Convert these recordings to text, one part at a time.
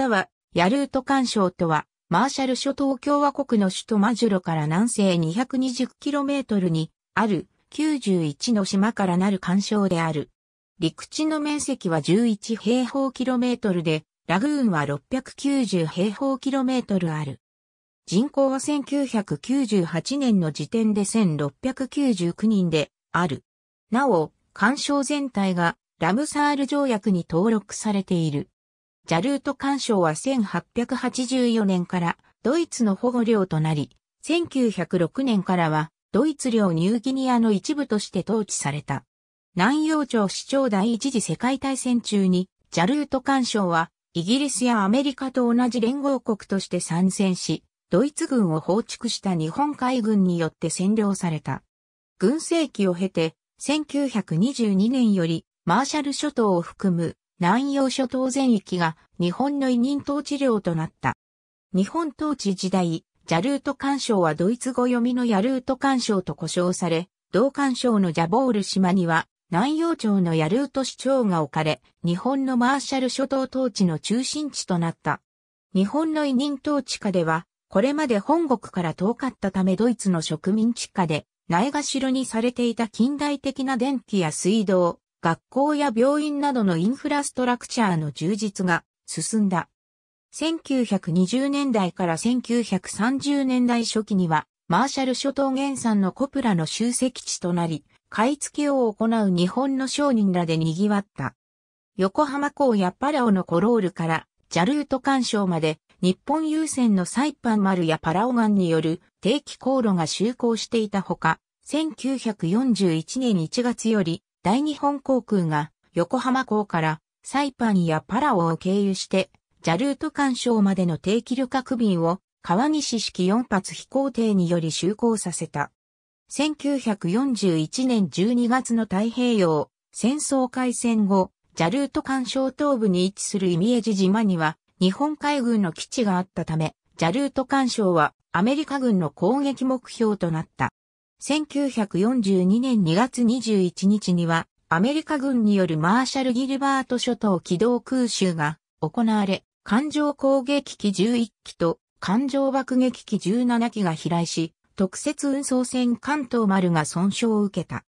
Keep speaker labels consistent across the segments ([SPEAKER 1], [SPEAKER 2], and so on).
[SPEAKER 1] または、ヤルート干渉とは、マーシャル諸島共和国の首都マジュロから南西 220km にある91の島からなる干渉である。陸地の面積は11平方キロメートルで、ラグーンは690平方キロメートルある。人口は1998年の時点で1699人である。なお、干渉全体がラムサール条約に登録されている。ジャルート干渉は1884年からドイツの保護領となり、1906年からはドイツ領ニューギニアの一部として統治された。南洋町市長第一次世界大戦中に、ジャルート干渉はイギリスやアメリカと同じ連合国として参戦し、ドイツ軍を放逐した日本海軍によって占領された。軍政期を経て、1922年よりマーシャル諸島を含む南洋諸島全域が日本の委任統治領となった。日本統治時代、ジャルート干渉はドイツ語読みのヤルート干渉と呼称され、同干渉のジャボール島には南洋町のヤルート市長が置かれ、日本のマーシャル諸島統治の中心地となった。日本の委任統治下では、これまで本国から遠かったためドイツの植民地下で、ないがしろにされていた近代的な電気や水道、学校や病院などのインフラストラクチャーの充実が進んだ。1920年代から1930年代初期には、マーシャル諸島原産のコプラの集積地となり、買い付けを行う日本の商人らで賑わった。横浜港やパラオのコロールから、ジャルート干渉まで、日本優先のサイパン丸やパラオガンによる定期航路が就航していたほか、1941年1月より大日本航空が横浜港からサイパンやパラオを経由して、ジャルート干渉までの定期旅客便を川西式4発飛行艇により就航させた。1941年12月の太平洋戦争開戦後、ジャルート干渉東部に位置するイミエジ島には日本海軍の基地があったため、ジャルート干渉はアメリカ軍の攻撃目標となった。1942年2月21日には、アメリカ軍によるマーシャル・ギルバート諸島機動空襲が行われ、艦上攻撃機11機と艦上爆撃機17機が飛来し、特設運送船関東丸が損傷を受けた。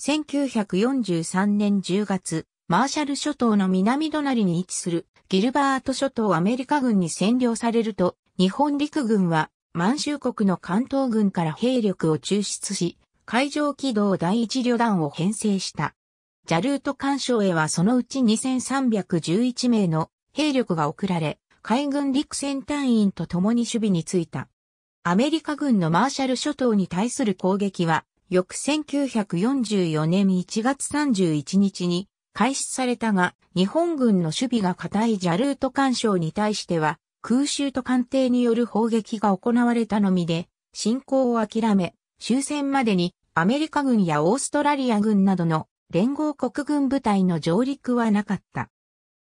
[SPEAKER 1] 1943年10月、マーシャル諸島の南隣に位置するギルバート諸島アメリカ軍に占領されると、日本陸軍は満州国の関東軍から兵力を抽出し、海上機動第一旅団を編成した。ジャルート干渉へはそのうち2311名の兵力が送られ、海軍陸戦隊員と共に守備についた。アメリカ軍のマーシャル諸島に対する攻撃は、翌1944年1月31日に開始されたが、日本軍の守備が固いジャルート干渉に対しては、空襲と艦艇による砲撃が行われたのみで、侵攻を諦め、終戦までにアメリカ軍やオーストラリア軍などの連合国軍部隊の上陸はなかった。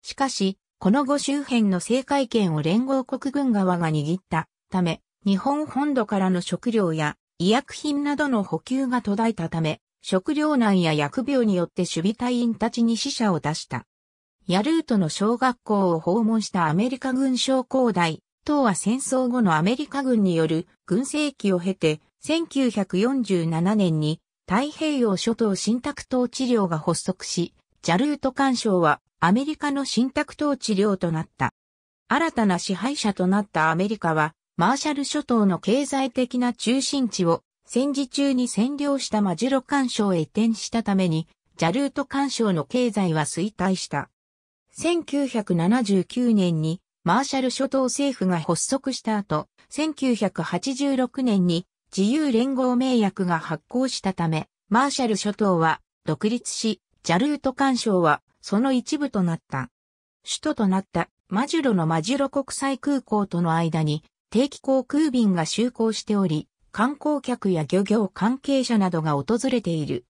[SPEAKER 1] しかし、この後周辺の制海権を連合国軍側が握ったため、日本本土からの食料や医薬品などの補給が途絶えたため、食糧難や薬病によって守備隊員たちに死者を出した。ヤルートの小学校を訪問したアメリカ軍将校大、等は戦争後のアメリカ軍による軍政期を経て、1947年に太平洋諸島新宅統治領が発足し、ジャルート干渉はアメリカの新宅統治領となった。新たな支配者となったアメリカは、マーシャル諸島の経済的な中心地を戦時中に占領したマジロ干渉へ移転したために、ジャルート干渉の経済は衰退した。1979年にマーシャル諸島政府が発足した後、1986年に自由連合名約が発行したため、マーシャル諸島は独立し、ジャルート干渉はその一部となった。首都となったマジュロのマジュロ国際空港との間に定期航空便が就航しており、観光客や漁業関係者などが訪れている。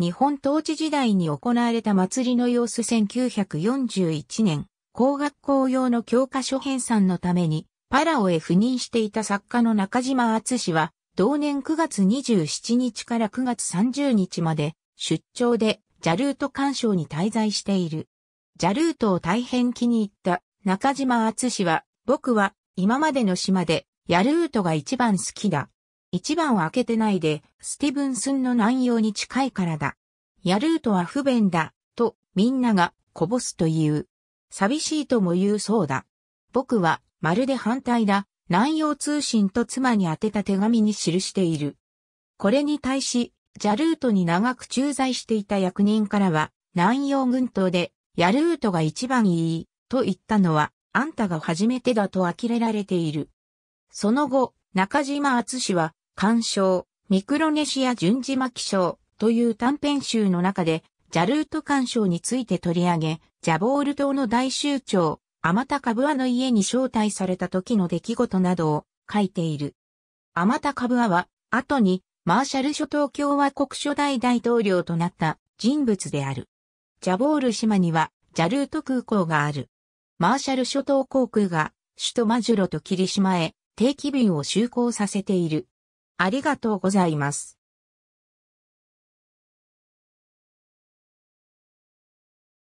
[SPEAKER 1] 日本統治時代に行われた祭りの様子1941年、工学校用の教科書編纂のために、パラオへ赴任していた作家の中島厚氏は、同年9月27日から9月30日まで、出張で、ジャルート干渉に滞在している。ジャルートを大変気に入った中島厚氏は、僕は今までの島で、ヤルートが一番好きだ。一番を開けてないで、スティブンスンの南洋に近いからだ。やルートは不便だ、と、みんなが、こぼすという。寂しいとも言うそうだ。僕は、まるで反対だ、南洋通信と妻に宛てた手紙に記している。これに対し、ジャルートに長く駐在していた役人からは、南洋群島で、ヤルートが一番いい、と言ったのは、あんたが初めてだと呆れられている。その後、中島敦は、干渉、ミクロネシア順次巻章という短編集の中で、ジャルート干渉について取り上げ、ジャボール島の大酋長、アマタカブアの家に招待された時の出来事などを書いている。アマタカブアは、後に、マーシャル諸島共和国初代大統領となった人物である。ジャボール島には、ジャルート空港がある。マーシャル諸島航空が、首都マジュロと霧島へ定期便を就航させている。ありがとうございます。